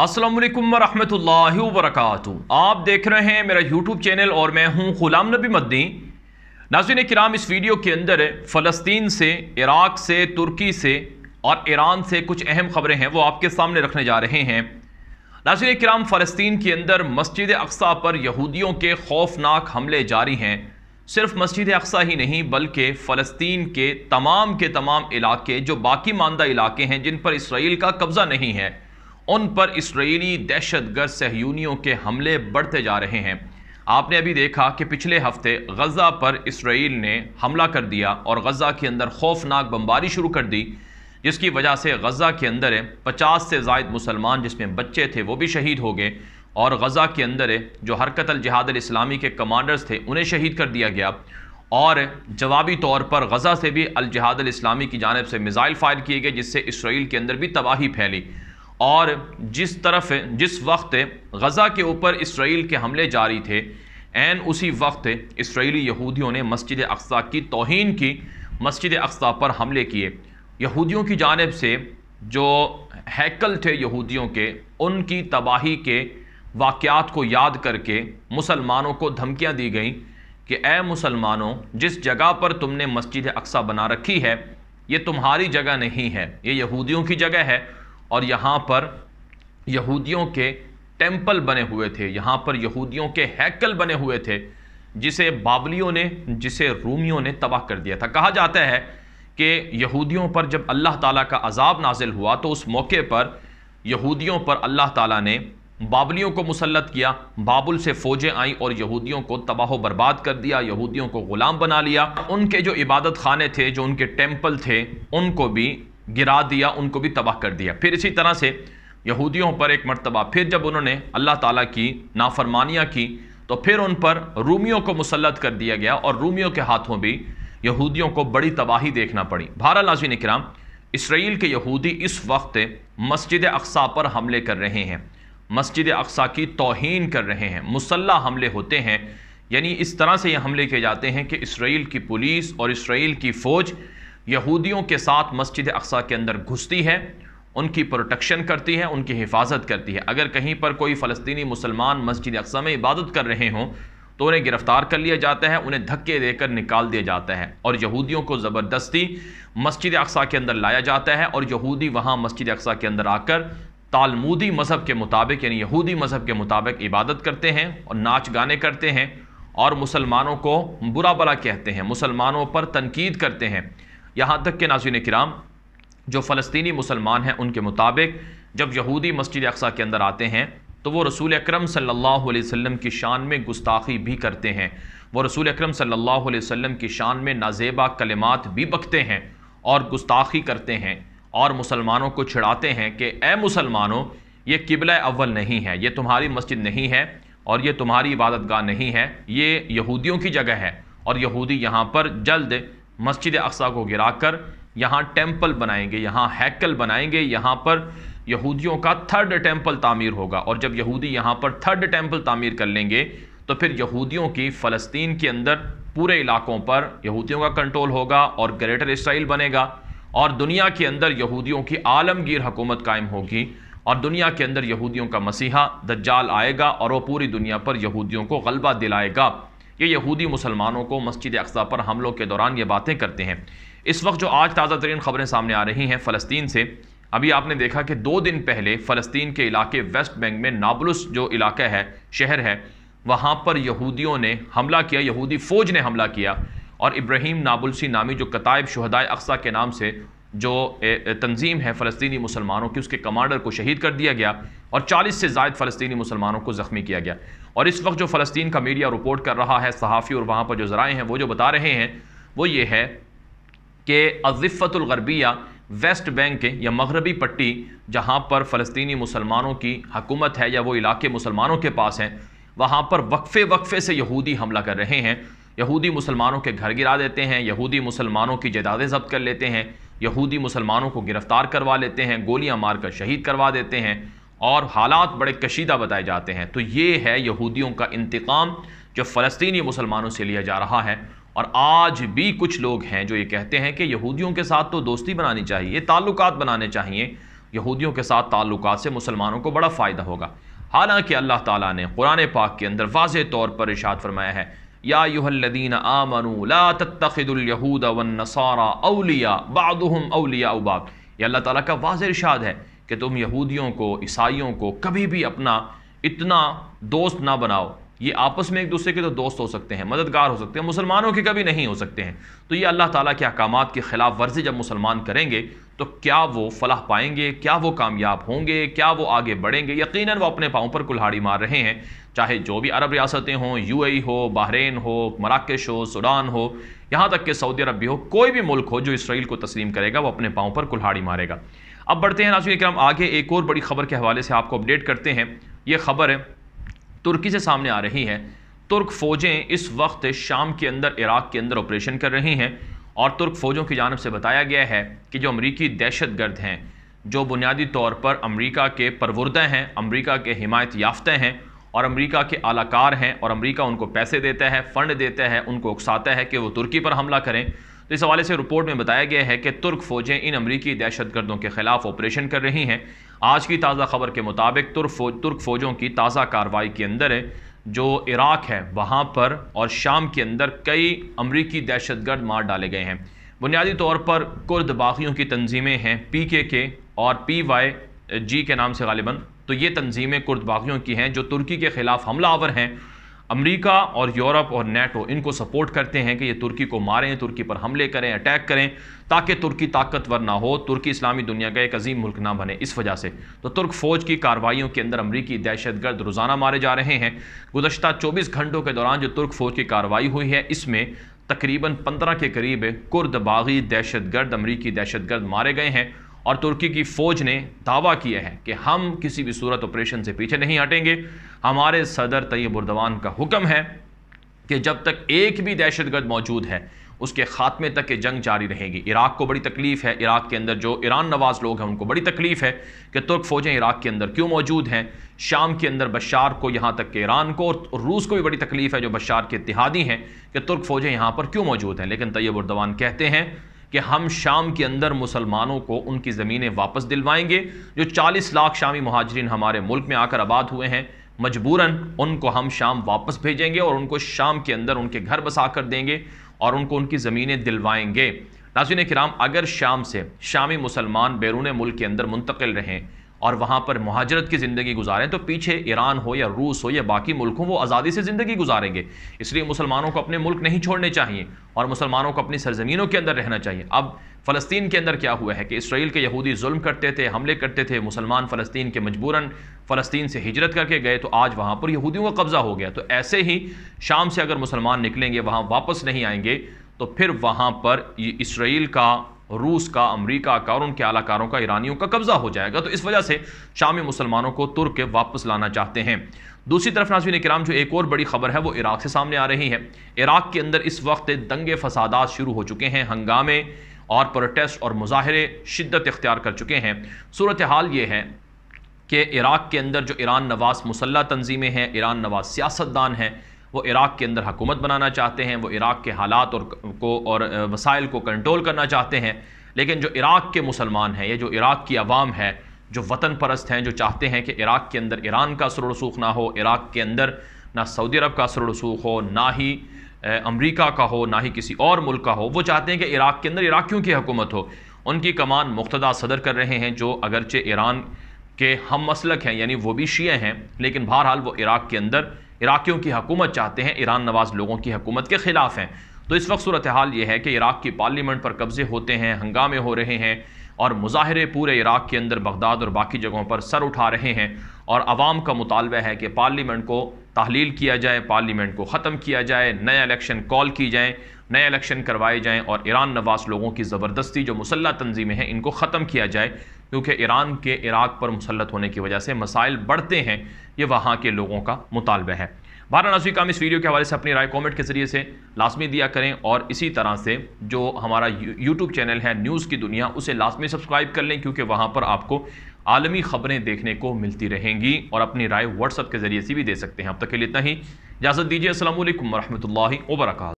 असलम वरहमल वरक आप देख रहे हैं मेरा यूट्यूब चैनल और मैं हूं गुलाम नबी मदनी नाजिन कराम इस वीडियो के अंदर फ़लस्तीन से इराक़ से तुर्की से और ईरान से कुछ अहम खबरें हैं वो आपके सामने रखने जा रहे हैं नाजिन कराम फ़लस्तीन के अंदर मस्जिद अक्सा पर यहूदियों के खौफनाक हमले जारी हैं सिर्फ मस्जिद अक्सा ही नहीं बल्कि फ़लस्तीन के तमाम के तमाम इलाके जो बाकी मानदा इलाके हैं जिन पर इसराइल का कब्ज़ा नहीं है उन पर इसराइली दहशतगर्द सहयूनियों के हमले बढ़ते जा रहे हैं आपने अभी देखा कि पिछले हफ्ते गज़ा पर इसराइल ने हमला कर दिया और गज़ा के अंदर खौफनाक बमबारी शुरू कर दी जिसकी वजह से गज़ा के अंदर पचास से जायद मुसलमान जिसमें बच्चे थे वो भी शहीद हो गए और गज़ा के अंदर जो हरकत जहाद इस्लामी के कमांडर्स थे उन्हें शहीद कर दिया गया और जवाबी तौर पर गज़ा से भी अलजहाद इस्लामी की जानब से मिज़ाइल फ़ायर किए गए जिससे इसराइल के अंदर भी तबाही फैली और जिस तरफ जिस वक्त गज़ा के ऊपर इसराइल के हमले जारी थे एन उसी वक्त इसराइली यहूदियों ने मस्जिद अक्सा की तोहन की मस्जिद अक्सा पर हमले किए यहूदियों की जानब से जो हैकल थे यहूदियों के उनकी तबाही के वाक़ात को याद करके मुसलमानों को धमकियाँ दी गईं कि ए मुसलमानों जिस जगह पर तुमने मस्जिद अक्सा बना रखी है ये तुम्हारी जगह नहीं है ये यहूदियों की जगह है और यहाँ पर यहूदियों के टेम्पल बने हुए थे यहाँ पर यहूदियों के हैकल बने हुए थे जिसे बाबलियों ने जिसे रूमियों ने तबाह कर दिया था कहा जाता है कि यहूदियों पर जब अल्लाह ताला का अजाब नाजिल हुआ तो उस मौके पर यहूदियों पर अल्लाह ताला ने बाबलियों को मुसलत किया बाबुल से फ़ौजें आईं और यहूदियों को तबाह बर्बाद कर दिया यहूदियों को ग़ुलाम बना लिया उनके जो इबादत खाने थे जो उनके टेम्पल थे उनको भी गिरा दिया उनको भी तबाह कर दिया फिर इसी तरह से यहूदियों पर एक मरतबा फिर जब उन्होंने अल्लाह ताला की नाफरमानियाँ की तो फिर उन पर रूमियों को मुसलत कर दिया गया और रूमियों के हाथों भी यहूदियों को बड़ी तबाही देखना पड़ी भारत लाजी कराम इसराइल के यहूदी इस वक्त मस्जिद अकसा पर हमले कर रहे हैं मस्जिद अकसा की तोहन कर रहे हैं मुसल्ह हमले होते हैं यानी इस तरह से ये हमले किए जाते हैं कि इसराइल की पुलिस और इसराइल की फ़ौज यहूदियों के साथ मस्जिद अक्सा के अंदर घुसती है उनकी प्रोटेक्शन करती है उनकी हिफाजत करती है अगर कहीं पर कोई फ़लस्तनी मुसलमान मस्जिद अक्सा में इबादत कर रहे हों तो उन्हें गिरफ़्तार कर लिया जाता है उन्हें धक्के देकर निकाल दिया जाता है और यहूदियों को ज़बरदस्ती मस्जिद अक्सा के अंदर लाया जाता है और यहूदी वहाँ मस्जिद अक्सा के अंदर आकर तालमूदी मज़हब के मुताबिक यानी यहूदी मज़हब के मुताबिक इबादत करते हैं और नाच गाने करते हैं और मुसलमानों को बुरा भला कहते हैं मुसलमानों पर तनकीद करते हैं यहाँ तक के नाजिन कराम जो फ़लस्तनी मुसलमान हैं उनके मुताबिक जब यहूदी मस्जिद अकसा के अंदर आते हैं तो वो रसूल अक्रम सल्लल्लाहु की शान में गुस्ताखी भी करते हैं वो रसूल अक्रम सल्लल्लाहु की शान में नाजेबा कलमात भी बकते हैं और गुस्ताखी करते हैं और मुसलमानों को छिड़ाते हैं कि ए मुसलमानों ये किबल अव्वल नहीं है ये तुम्हारी मस्जिद नहीं है और ये तुम्हारी इबादत गाह नहीं है ये यहूदियों की जगह है और यहूदी यहाँ पर जल्द मस्जिद अक्सा को गिरा कर यहाँ टेम्पल बनाएंगे यहाँ हैकल बनाएंगे यहाँ पर यहूदियों का थर्ड टेम्पल तामीर होगा और जब यहूदी यहाँ पर थर्ड टेम्पल तामीर कर लेंगे तो फिर यहूदियों की फ़लस्तीन के अंदर पूरे इलाकों पर यहूदियों का कंट्रोल होगा और ग्रेटर इसराइल बनेगा और दुनिया के अंदर यहूदियों की आलमगीर हुकूमत कायम होगी और दुनिया के अंदर यहूदियों का मसीहा दज्जाल आएगा और वो पूरी दुनिया पर यहूदियों को गलबा दिलाएगा ये यहूदी मुसलमानों को मस्जिद अकसा पर हमलों के दौरान ये बातें करते हैं इस वक्त जो आज ताज़ा तरीन खबरें सामने आ रही हैं फ़लस्तीन से अभी आपने देखा कि दो दिन पहले फ़लस्तीन के इलाके वेस्ट बैंक में नाबुलस जो इलाका है शहर है वहाँ पर यहूदियों ने हमला किया यहूदी फ़ौज ने हमला किया और इब्राहिम नाबुलसी नामी जो कतायब शहदाय अकसा के नाम से जो तंजीम है फ़लस्तनी मुसलमानों की उसके कमांडर को शहीद कर दिया गया और 40 से जायद फ़लस्तनी मुसलमानों को ज़ख्मी किया गया और इस वक्त जो फ़लस्तीन का मीडिया रिपोर्ट कर रहा है सहाफ़ी और वहाँ पर जो ज़राए हैं वो जो बता रहे हैं वो ये है कि अजिफ़तुलगरबिया वेस्ट बैंक या मगरबी पट्टी जहाँ पर फ़लस्तनी मुसलमानों की हकूमत है या वो इलाके मुसलमानों के पास हैं वहाँ पर वक्फ़े वक्फ़े से यहूदी हमला कर रहे हैं यहूदी मुसलमानों के घर गिरा देते हैं यहूदी मुसलमानों की जदादें जब्त कर लेते हैं यहूदी मुसलमानों को गिरफ़्तार करवा लेते हैं गोलियां मारकर शहीद करवा देते हैं और हालात बड़े कशीदा बताए जाते हैं तो ये है यहूदियों का इंतकाम जो फ़लस्तीनी मुसलमानों से लिया जा रहा है और आज भी कुछ लोग हैं जो ये कहते हैं कि यहूदियों के साथ तो दोस्ती बनानी चाहिए ताल्लुक बनाने चाहिए यहूदियों के साथ ताल्लुक से मुसलमानों को बड़ा फ़ायदा होगा हालांकि अल्लाह ताला ने कुरान पाक के अंदर वाज तौर पर इशाद फरमाया है या यूहदीन आमनू ला तत्तखिदुलयहूद अलिया बादहम अलिया उबाब ये अल्लाह ताली का वाज इर्शाद है कि तुम यहूदियों को ईसाइयों को कभी भी अपना इतना दोस्त ना बनाओ ये आपस में एक दूसरे के तो दोस्त हो सकते हैं मददगार हो सकते हैं मुसलमानों के कभी नहीं हो सकते हैं तो ये अल्लाह ताला के अहकाम के ख़िलाफ़ वर्जी जब मुसलमान करेंगे तो क्या वो फलाह पाएंगे क्या वो कामयाब होंगे क्या वो आगे बढ़ेंगे यकीनन वो अपने पाँव पर कुल्हाड़ी मार रहे हैं चाहे जो भी अरब रियासतें हों ए हो बहरीन हो मराकश हो सूडान हो यहाँ तक कि सऊदी अरब भी हो कोई भी मुल्क हो जो इसराइल को तस्लीम करेगा वो अपने पाँव पर कुल्हाड़ी मारेगा अब बढ़ते हैं नाजुल इक्राम आगे एक और बड़ी खबर के हवाले से आपको अपडेट करते हैं ये खबर है तुर्की से सामने आ रही है तुर्क फ़ौजें इस वक्त शाम के अंदर इराक़ के अंदर ऑपरेशन कर रही हैं और तुर्क फ़ौजों की जानब से बताया गया है कि जो अमरीकी दहशत गर्द हैं जो बुनियादी तौर पर अमरीका के परवरदे हैं अमरीका के हिमायत याफ्ते हैं और अमरीका के आलाकार हैं और अमरीका उनको पैसे देता है फ़ंड देता है उनको उकसाता है कि वो तुर्की पर हमला करें तो इस हवाले से रिपोर्ट में बताया गया है कि तुर्क फौजें इन अमरीकी दहशतगर्दों के खिलाफ ऑपरेशन कर रही हैं आज की ताज़ा खबर के मुताबिक तुर्क फौज तुर्क फौजों की ताज़ा कार्रवाई के अंदर है जो इराक है वहाँ पर और शाम के अंदर कई अमरीकी दहशतगर्द मार डाले गए हैं बुनियादी तौर पर कुर्द बागियों की तंजीमें हैं पी के के और पी वाई जी के नाम से गालिबा तो ये तंजीमें कुर्द बागियों की हैं जो तुर्की के ख़िलाफ़ हमलावर हैं अमेरिका और यूरोप और नेटो इनको सपोर्ट करते हैं कि ये तुर्की को मारें तुर्की पर हमले करें अटैक करें ताकि तुर्की ताकतवर ना हो तुर्की इस्लामी दुनिया का एक अजीम मुल्क ना बने इस वजह से तो तुर्क फौज की कार्रवाइयों के अंदर अमरीकी दहशतगर्द रोज़ाना मारे जा रहे हैं गुजशत चौबीस घंटों के दौरान जो तुर्क फौज की कार्रवाई हुई है इसमें तकरीबन पंद्रह के करीब कुर्द बागी दहशतगर्द अमरीकी दहशतगर्द मारे गए हैं और तुर्की की फ़ौज ने दावा किया है कि हम किसी भी सूरत ऑपरेशन से पीछे नहीं हटेंगे हमारे सदर उर्दवान का हुक्म है कि जब तक एक भी दहशत गर्द मौजूद है उसके ख़ात्मे तक ये जंग जारी रहेगी इराक़ को बड़ी तकलीफ़ है इराक़ के अंदर जो ईरान नवाज़ लोग हैं उनको बड़ी तकलीफ़ है कि तुर्क फ़ौजें इराक़ के अंदर क्यों मौजूद हैं शाम के अंदर बशार को यहाँ तक के ईरान को और रूस को भी बड़ी तकलीफ़ है जो बशार के इतिहादी हैं कि तुर्क फ़ौजें यहाँ पर क्यों मौजूद हैं लेकिन तैयब उर्दवान कहते हैं कि हम शाम के अंदर मुसलमानों को उनकी ज़मीनें वापस दिलवाएंगे जो चालीस लाख शामी महाजरीन हमारे मुल्क में आकर आबाद हुए हैं मजबूरन उनको हम शाम वापस भेजेंगे और उनको शाम के अंदर उनके घर बसा कर देंगे और उनको उनकी ज़मीनें दिलवाएंगे नाजिन कराम अगर शाम से शामी मुसलमान बैरून मुल्क के अंदर मुंतकिल रहें और वहाँ पर महाजरत की ज़िंदगी गुजारें तो पीछे ईरान हो या रूस हो या बाकी मुल्क हो वो आज़ादी से ज़िंदगी गुजारेंगे इसलिए मुसलमानों को अपने मुल्क नहीं छोड़ने चाहिए और मुसलमानों को अपनी सरजमीनों के अंदर रहना चाहिए अब फ़लस्तीन के अंदर क्या हुआ है कि इसराइल के यहूदी जुल्म करते थे हमले करते थे मुसलमान फ़लस्तीन के मजबूरन फ़लस्तीन से हिजरत करके गए तो आज वहाँ पर यहूदियों का कब्ज़ा हो गया तो ऐसे ही शाम से अगर मुसलमान निकलेंगे वहाँ वापस नहीं आएंगे तो फिर वहाँ पर इसराइल का रूस का अमरीका का और उनके अलाकारों का ईरानियों का कब्जा हो जाएगा तो इस वजह से शामी मुसलमानों को तुर्क वापस लाना चाहते हैं दूसरी तरफ नाजवीन कराम जो एक और बड़ी खबर है वो इराक से सामने आ रही है इराक के अंदर इस वक्त दंगे फसादात शुरू हो चुके हैं हंगामे और प्रोटेस्ट और मुजाहरे शिद्दत इख्तियार कर चुके हैं सूरत हाल ये है कि इराक के अंदर जो ईरान नवाज मुसल्ह तंजीमें हैं ईरान नवाज सियासतदान हैं वो इराक़ के अंदर हकूमत बनाना चाहते हैं वो इराक़ के हालात और को और वसाइल को कंट्रोल करना चाहते हैं लेकिन जो इराक़ के मुसलमान हैं या जो इराक़ की आवाम है जो वतन परस्त हैं जो चाहते हैं कि इराक़ के अंदर ईरान का असर रसूख ना हो इराक़ के अंदर ना सऊदी अरब का असर रसूख हो ना ही अमरीका का हो ना ही किसी और मुल्क का हो वो चाहते हैं कि इराक़ के अंदर इराक़ियों की हकूमत हो उनकी कमान मुख्तदा सदर कर रहे हैं जो अगरचे ईरान के हम मसलक हैं यानी वो भी शिया हैं लेकिन बहरहाल वो इराक़ के अंदर इराक़ियों की हकूमत चाहते हैं ईरान नवाज़ लोगों की हकूमत के ख़िलाफ़ हैं तो इस वक्त सूरत हाल ये है कि इराक़ की पार्लियामेंट पर कब्ज़े होते हैं हंगामे हो रहे हैं और मुजाहरे पूरे इराक़ के अंदर बगदाद और बाकी जगहों पर सर उठा रहे हैं और आवाम का मुतालबा है कि पार्लियामेंट को तहलील किया जाए पार्लियामेंट को ख़त्म किया जाए नया इलेक्शन कॉल की जाए नए इलेक्शन करवाए जाएँ और ईरान नवाज लोगों की ज़बरदस्ती जो मुसल्ह तंजीमें हैं इनको ख़त्म किया जाए क्योंकि ईरान के इराक पर मुसलत होने की वजह से मसाइल बढ़ते हैं ये वहाँ के लोगों का मुतालबा है भारत नाजी काम इस वीडियो के हवाले से अपनी राय कमेंट के ज़रिए से लाजमी दिया करें और इसी तरह से जो हमारा यूट्यूब चैनल है न्यूज़ की दुनिया उसे लाजमी सब्सक्राइब कर लें क्योंकि वहाँ पर आपको आलमी ख़बरें देखने को मिलती रहेंगी और अपनी राय व्हाट्सअप के ज़रिए से भी दे सकते हैं अब तक के लिए इतना ही इजाज़त दीजिए असल वरहमल वर्का